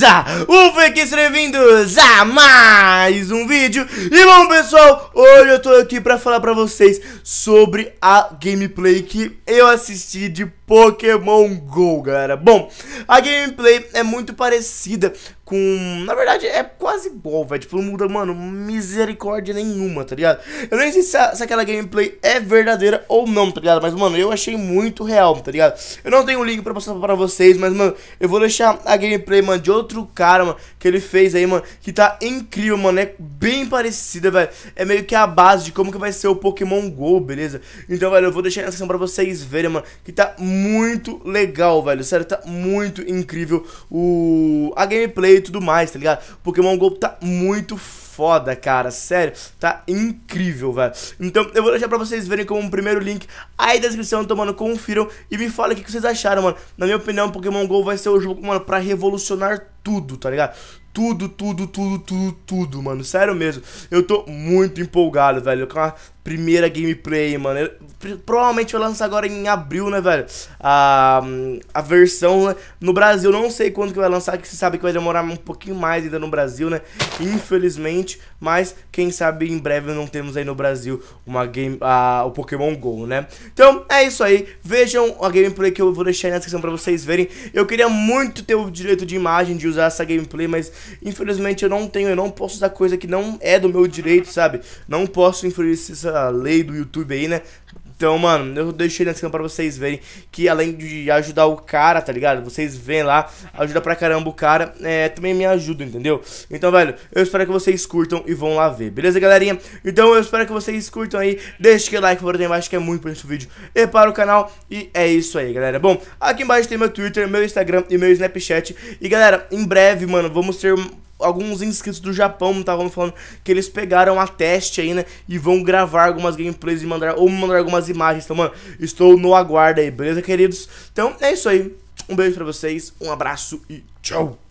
Beleza? Ufa, aqui sejam bem-vindos a mais um vídeo E bom pessoal, hoje eu tô aqui pra falar pra vocês sobre a gameplay que eu assisti de Pokémon GO, galera. Bom, a gameplay é muito parecida com... Na verdade, é quase igual, velho. Tipo, não muda, mano, misericórdia nenhuma, tá ligado? Eu nem sei se, a, se, aquela gameplay é verdadeira ou não, tá ligado? Mas, mano, eu achei muito real, tá ligado? Eu não tenho link pra passar pra vocês, mas, mano, eu vou deixar a gameplay, mano, de outro cara, mano, que ele fez aí, mano, que tá incrível, mano. É bem parecida, velho. É meio que a base de como que vai ser o Pokémon GO, beleza? Então, velho, eu vou deixar essa pra vocês verem, mano, que tá muito muito legal, velho. Sério, tá muito incrível o... a gameplay e tudo mais, tá ligado? Pokémon GO tá muito foda foda, cara. Sério, tá incrível, velho. Então, eu vou deixar pra vocês verem como o primeiro link aí da descrição. Então, mano, confiram e me falem o que vocês acharam, mano. Na minha opinião, Pokémon GO vai ser o jogo, mano, pra revolucionar tudo, tá ligado? Tudo, tudo, tudo, tudo, tudo, mano. Sério mesmo. Eu tô muito empolgado, velho. Com a primeira gameplay, mano. Eu, provavelmente vai lançar agora em abril, né, velho? A, a versão né? no Brasil. Não sei quando que vai lançar, que você sabe que vai demorar um pouquinho mais ainda no Brasil, né? Infelizmente mas quem sabe em breve não temos aí no Brasil uma game, a, o Pokémon GO, né? Então, é isso aí, vejam a gameplay que eu vou deixar aí na descrição pra vocês verem. Eu queria muito ter o direito de imagem, de usar essa gameplay, mas infelizmente eu não tenho, eu não posso usar coisa que não é do meu direito, sabe? Não posso infringir essa lei do YouTube aí, né? Então, mano, eu deixei na descrição pra vocês verem que além de ajudar o cara, tá ligado? Vocês vêm lá, ajuda pra caramba o cara, é, também me ajuda, entendeu? Então, velho, eu espero que vocês curtam e vão lá ver, beleza, galerinha? Então, eu espero que vocês curtam aí, deixe aquele like, por favor, aí embaixo, que é muito importante o vídeo e para o canal. E é isso aí, galera. Bom, aqui embaixo tem meu Twitter, meu Instagram e meu Snapchat. E, galera, em breve, mano, vamos ter alguns inscritos do Japão estavam falando que eles pegaram a teste aí né e vão gravar algumas gameplays e mandar ou mandar algumas imagens. Então, mano, estou no aguardo aí, beleza, queridos? Então é isso aí. Um beijo para vocês, um abraço e tchau.